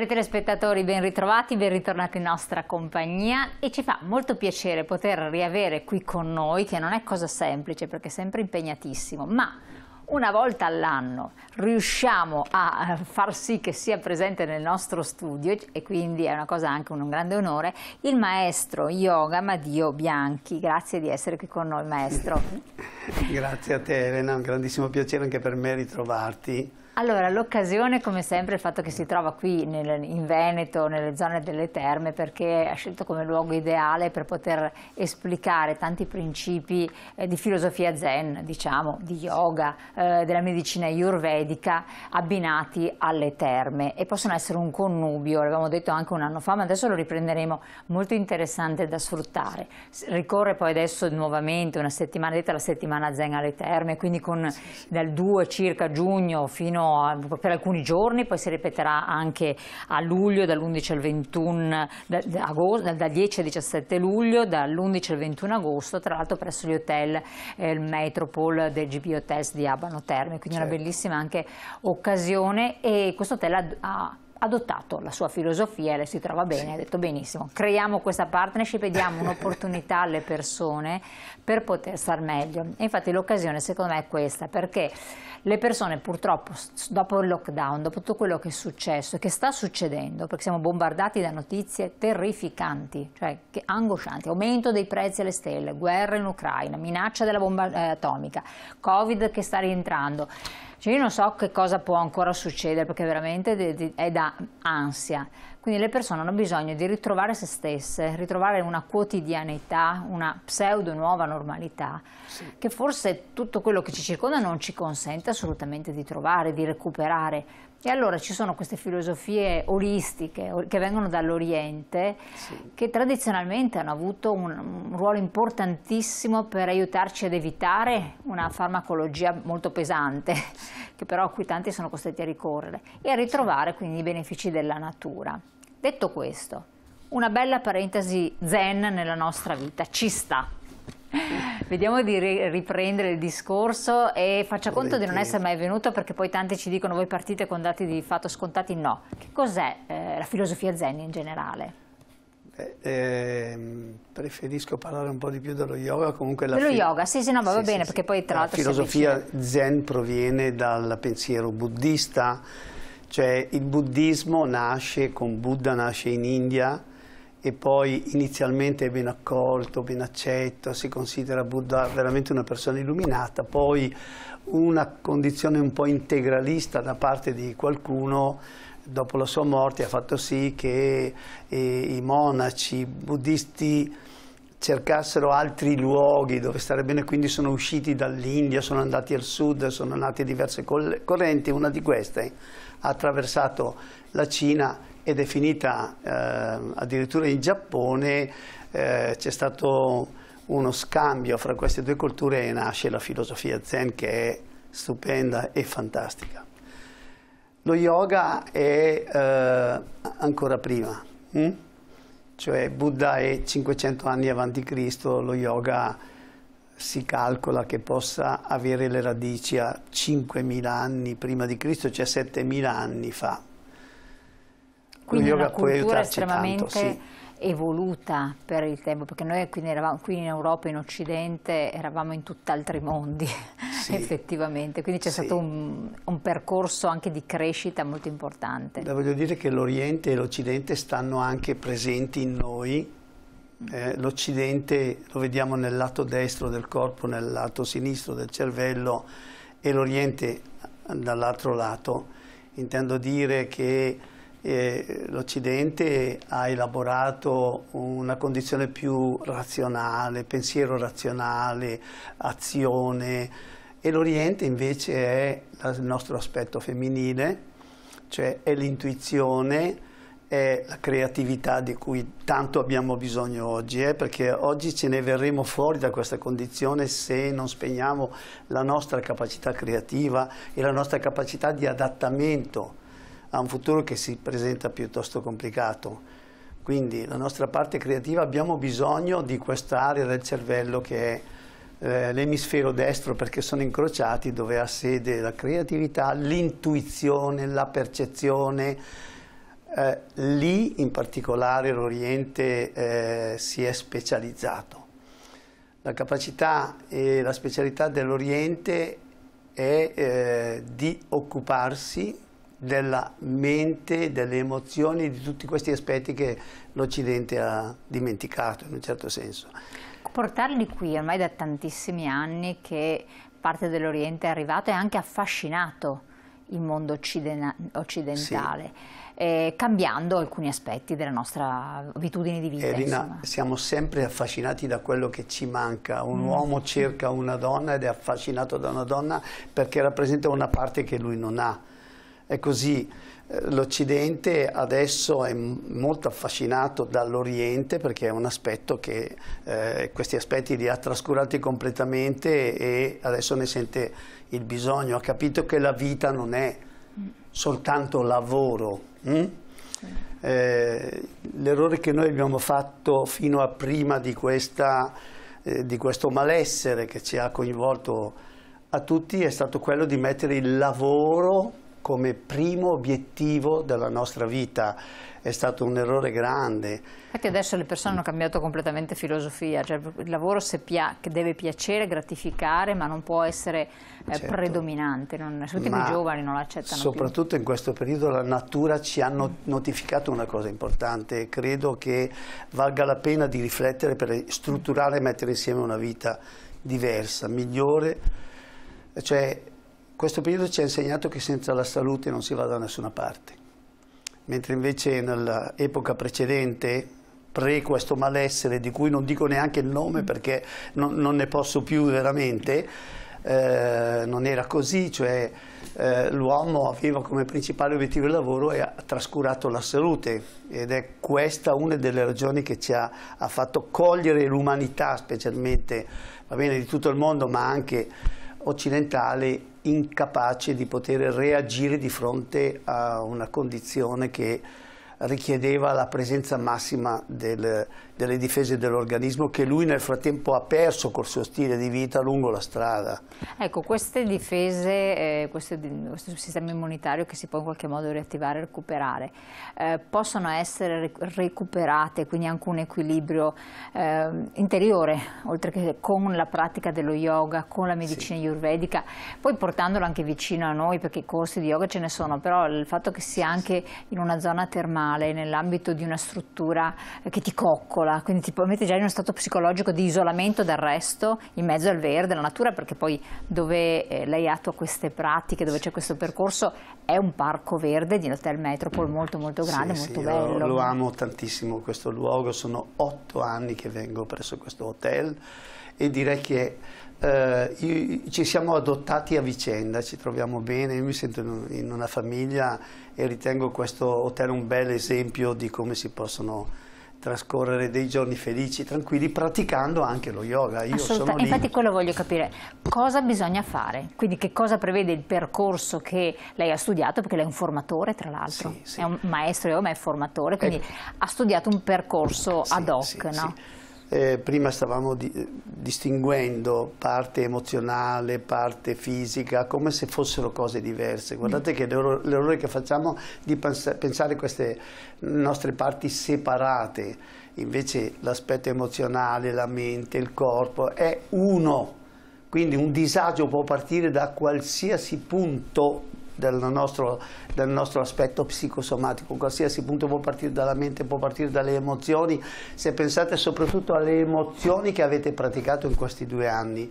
Cari telespettatori, ben ritrovati, ben ritornati in nostra compagnia e ci fa molto piacere poter riavere qui con noi, che non è cosa semplice perché è sempre impegnatissimo, ma una volta all'anno riusciamo a eh, far sì che sia presente nel nostro studio e quindi è una cosa anche un, grande onore, il maestro Yoga Madio Bianchi. Grazie di essere qui con noi maestro. Grazie a te Elena, un grandissimo piacere anche per me ritrovarti. Allora, l'occasione come sempre è il fatto che si trova qui nel, in Veneto, nelle zone delle terme, perché ha scelto come luogo ideale per poter esplicare tanti principi eh, di filosofia zen, diciamo, di yoga, eh, della medicina ayurvedica abbinati alle terme e possono essere un connubio, l'abbiamo detto anche un anno fa, ma adesso lo riprenderemo, molto interessante da sfruttare. Ricorre poi adesso nuovamente una settimana, detta la settimana zen alle terme, quindi con, dal 2 circa giugno fino a, per alcuni giorni, poi si ripeterà anche a luglio dall'11 al 21 da, da agosto, dal 10 al 17 luglio, dall'11 al 21 agosto, tra l'altro presso gli hotel eh, il Metropol del GP Hotels di Abano. Terme, quindi certo. una bellissima anche occasione e questo hotel ha, ha adottato la sua filosofia e le si trova bene, sì. ha detto benissimo, creiamo questa partnership e diamo un'opportunità alle persone per poter star meglio. E infatti l'occasione secondo me è questa, perché le persone purtroppo dopo il lockdown, dopo tutto quello che è successo e che sta succedendo, perché siamo bombardati da notizie terrificanti, cioè angoscianti, aumento dei prezzi alle stelle, guerra in Ucraina, minaccia della bomba eh, atomica, Covid che sta rientrando, cioè io non so che cosa può ancora succedere perché veramente è da ansia, quindi le persone hanno bisogno di ritrovare se stesse, ritrovare una quotidianità, una pseudo nuova normalità, sì. che forse tutto quello che ci circonda non ci consente assolutamente di trovare, di recuperare. E allora ci sono queste filosofie olistiche che vengono dall'Oriente, sì. che tradizionalmente hanno avuto un, un ruolo importantissimo per aiutarci ad evitare una farmacologia molto pesante, che però a cui tanti sono costretti a ricorrere, e a ritrovare quindi i benefici della natura. Detto questo, una bella parentesi zen nella nostra vita, ci sta. Vediamo di riprendere il discorso e faccia conto di non essere mai venuto perché poi tanti ci dicono voi partite con dati di fatto scontati, no. Che cos'è eh, la filosofia zen in generale? Eh, ehm, preferisco parlare un po' di più dello yoga comunque la dello yoga sì sì no ma sì, va bene sì, perché poi tra l'altro la filosofia zen proviene dal pensiero buddista cioè il buddismo nasce con Buddha, nasce in India e poi inizialmente è ben accolto, ben accetto, si considera Buddha veramente una persona illuminata, poi una condizione un po' integralista da parte di qualcuno dopo la sua morte ha fatto sì che eh, i monaci buddisti cercassero altri luoghi dove stare bene, quindi sono usciti dall'India, sono andati al sud, sono nate diverse correnti, una di queste ha attraversato la Cina ed è finita eh, addirittura in Giappone, eh, c'è stato uno scambio fra queste due culture e nasce la filosofia zen che è stupenda e fantastica. Lo yoga è eh, ancora prima. Hm? cioè Buddha è 500 anni avanti Cristo, lo yoga si calcola che possa avere le radici a 5.000 anni prima di Cristo, cioè 7.000 anni fa. Quindi lo yoga può aiutarci tanto, sì evoluta per il tempo, perché noi qui, eravamo, qui in Europa, in Occidente, eravamo in tutt'altri mondi sì. effettivamente, quindi c'è sì. stato un, un, percorso anche di crescita molto importante. Da voglio dire che l'Oriente e l'Occidente stanno anche presenti in noi, mm. eh, l'Occidente lo vediamo nel lato destro del corpo, nel lato sinistro del cervello e l'Oriente dall'altro lato, intendo dire che l'Occidente ha elaborato una condizione più razionale, pensiero razionale, azione e l'Oriente invece è il nostro aspetto femminile, cioè è l'intuizione, è la creatività di cui tanto abbiamo bisogno oggi, eh? perché oggi ce ne verremo fuori da questa condizione se non spegniamo la nostra capacità creativa e la nostra capacità di adattamento ha un futuro che si presenta piuttosto complicato. Quindi la nostra parte creativa abbiamo bisogno di quest'area del cervello che è eh, l'emisfero destro perché sono incrociati dove ha sede la creatività, l'intuizione, la percezione. Eh, lì in particolare l'Oriente eh, si è specializzato. La capacità e la specialità dell'Oriente è eh, di occuparsi della mente, delle emozioni, di tutti questi aspetti che l'Occidente ha dimenticato in un certo senso. Portarli qui ormai da tantissimi anni che parte dell'Oriente è arrivato e anche affascinato il mondo occidentale, sì. eh, cambiando alcuni aspetti della nostra abitudine di vita. Elena, siamo sempre affascinati da quello che ci manca. Un mm. uomo cerca una donna ed è affascinato da una donna perché rappresenta una parte che lui non ha è così eh, l'Occidente adesso è molto affascinato dall'Oriente perché è un aspetto che eh, questi aspetti li ha trascurati completamente e adesso ne sente il bisogno, ha capito che la vita non è soltanto lavoro. Mm? Eh, l'errore che noi abbiamo fatto fino a prima di, questa, eh, di questo malessere che ci ha coinvolto a tutti è stato quello di mettere il lavoro come primo obiettivo della nostra vita. È stato un errore grande. Infatti adesso le persone hanno cambiato completamente filosofia, cioè il lavoro deve piacere, gratificare, ma non può essere eh, certo. predominante, non, soprattutto ma i giovani non l'accettano Soprattutto in questo periodo la natura ci ha notificato una cosa importante, credo che valga la pena di riflettere per strutturare e mettere insieme una vita diversa, migliore, cioè questo periodo ci ha insegnato che senza la salute non si va da nessuna parte, mentre invece nell'epoca precedente, pre questo malessere, di cui non dico neanche il nome perché non, non ne posso più veramente, eh, non era così, cioè eh, l'uomo aveva come principale obiettivo il lavoro e ha trascurato la salute ed è questa una delle ragioni che ci ha, ha fatto cogliere l'umanità specialmente, va bene, di tutto il mondo ma anche occidentale incapace di poter reagire di fronte a una condizione che richiedeva la presenza massima del, delle difese dell'organismo che lui nel frattempo ha perso col suo stile di vita lungo la strada. Ecco, queste difese, eh, questo, questo, sistema immunitario che si può in qualche modo riattivare e recuperare, eh, possono essere recuperate, quindi anche un equilibrio eh, interiore, oltre che con la pratica dello yoga, con la medicina sì. ayurvedica, poi portandolo anche vicino a noi, perché i corsi di yoga ce ne sono, però il fatto che sia anche in una zona termale, male nell'ambito di una struttura eh, che ti coccola, quindi ti mette già in uno stato psicologico di isolamento dal resto, in mezzo al verde, alla natura, perché poi dove eh, lei attua queste pratiche, dove c'è questo percorso, è un parco verde di Hotel Metropol molto molto grande, sì, molto sì, bello. Io lo amo tantissimo questo luogo, sono otto anni che vengo presso questo hotel e direi che eh, ci siamo adottati a vicenda, ci troviamo bene, io mi sento in una famiglia e ritengo questo hotel un bel esempio di come si possono trascorrere dei giorni felici, tranquilli, praticando anche lo yoga. Io sono lì. Infatti quello voglio capire, cosa bisogna fare? Quindi che cosa prevede il percorso che lei ha studiato, perché lei è un formatore tra l'altro, sì, sì. è un maestro yoga ma è formatore, quindi ecco. ha studiato un percorso ad hoc, sì, no? Eh, prima stavamo di, distinguendo parte emozionale, parte fisica, come se fossero cose diverse. Guardate mm. che l'errore che facciamo di pensare queste nostre parti separate, invece l'aspetto emozionale, la mente, il corpo è uno. Quindi un disagio può partire da qualsiasi punto del nostro, del nostro, aspetto psicosomatico, qualsiasi punto può partire dalla mente, può partire dalle emozioni, se pensate soprattutto alle emozioni che avete praticato in questi due anni,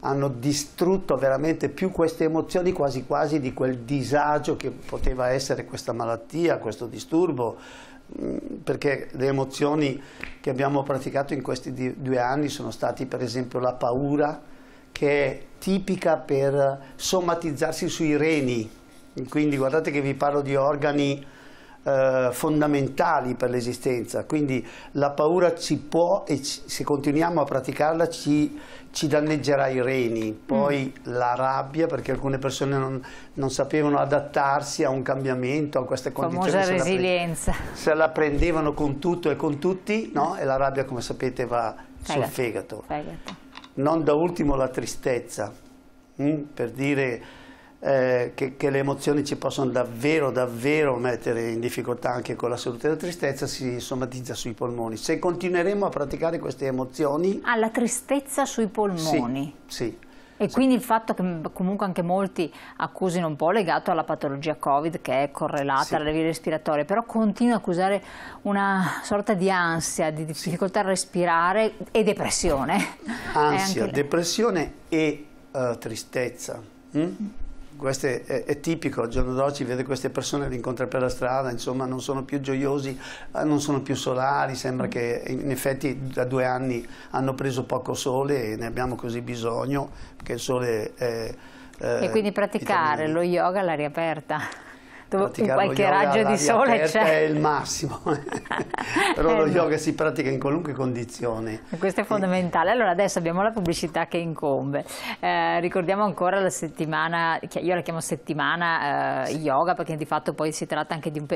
hanno distrutto veramente più queste emozioni quasi quasi di quel disagio che poteva essere questa malattia, questo disturbo, mm, perché le emozioni che abbiamo praticato in questi due anni sono stati per esempio la paura, che è tipica per somatizzarsi sui reni, quindi guardate che vi parlo di organi eh, fondamentali per l'esistenza, quindi la paura ci può e ci, se continuiamo a praticarla ci, ci danneggerà i reni, poi mm. la rabbia perché alcune persone non, non, sapevano adattarsi a un cambiamento, a queste condizioni. Famosa se resilienza. La se la prendevano con tutto e con tutti, no? E la rabbia come sapete va fegato. sul fegato. fegato non da ultimo la tristezza, mh? Mm, per dire eh, che, che, le emozioni ci possono davvero, davvero mettere in difficoltà anche con la salute. La tristezza si somatizza sui polmoni. Se continueremo a praticare queste emozioni... Alla tristezza sui polmoni. Sì, sì. E quindi il fatto che comunque anche molti accusino un po' legato alla patologia Covid che è correlata sì. alle vie respiratorie, però continua a accusare una sorta di ansia, di difficoltà sì. a respirare e depressione. Ansia, anche... depressione e uh, tristezza. Mm? mm questo è, è, tipico, al giorno d'oggi vede queste persone, le incontra per la strada, insomma non sono più gioiosi, eh, non sono più solari, sembra che in effetti da due anni hanno preso poco sole e ne abbiamo così bisogno, perché il sole è... Eh, e quindi praticare lo yoga all'aria aperta dove qualche raggio di sole c'è. è il massimo, però lo eh, yoga si pratica in qualunque condizione. Questo è fondamentale. Allora adesso abbiamo la pubblicità che incombe. Eh, ricordiamo ancora la settimana, io la chiamo settimana eh, sì. yoga perché di fatto poi si tratta anche di un periodo,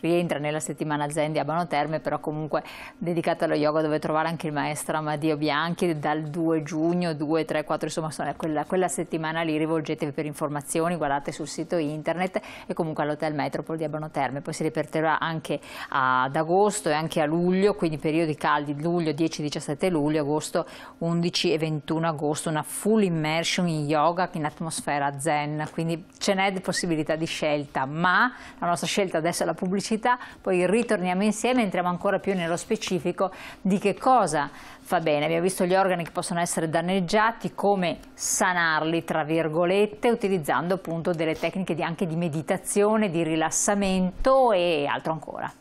rientra nella settimana Zen di Abano Terme, però comunque dedicata allo yoga dove trovare anche il maestro Amadio Bianchi dal 2 giugno, 2, 3, 4, insomma quella, quella settimana lì rivolgetevi per informazioni, guardate sul sito internet e comunque allo all'Hotel Metropol di Abano Terme, poi si ripeterà anche ad agosto e anche a luglio, quindi periodi caldi, luglio 10-17 luglio, agosto 11 e 21 agosto, una full immersion in yoga in atmosfera zen, quindi ce n'è possibilità di scelta, ma la nostra scelta adesso è la pubblicità, poi ritorniamo insieme, entriamo ancora più nello specifico di che cosa fa bene, abbiamo visto gli organi che possono essere danneggiati, come sanarli tra virgolette, utilizzando appunto delle tecniche di, anche di meditazione di rilassamento e altro ancora.